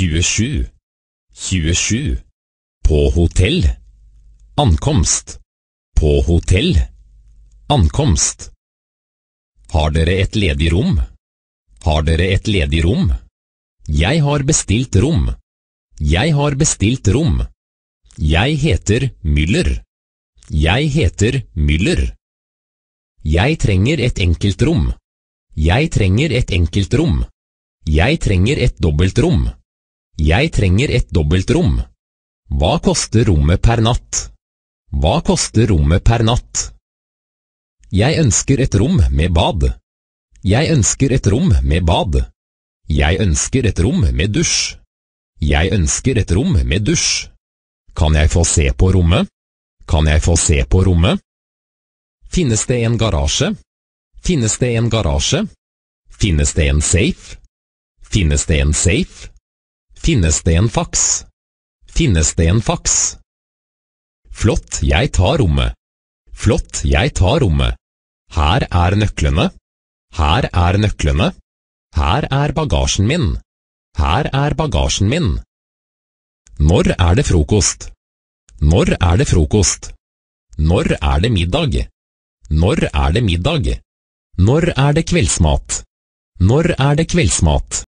27 27 På hotell Ankomst På hotell Ankomst Har dere et ledig rom? Har dere et ledig rom? Jeg har bestilt rom. Jeg har bestilt rom. Jeg heter Müller. Jeg heter Müller. Jeg trenger et enkelt rom. Jeg trenger et enkeltrom. Jeg trenger et dobbeltrom. Jeg trenger et dobbeltrom. Hva koster rommet per natt? Hva koster rommet per natt? Jeg ønsker et rom med bad. Jeg ønsker et rom med bad. Jeg ønsker et rom med dusj. Jeg ønsker et rom med dusj. Kan jeg få se på rommet? Kan jeg få se på rommet? Finnes det en garasje? Finnes det en garasje? Finnes det en safe? Finnes det en safe? Finnes det en faks? Finnes det en faks? Flott, jeg tar rommet. Flott, jeg tar rommet. Her er nøklene. Her er nøklene. Her er bagasjen min. Her er bagasjen min. Når er det frokost? Når er det frokost? Når er det middag? Når er det middag? Når er det kveldsmat? Når er det kveldsmat?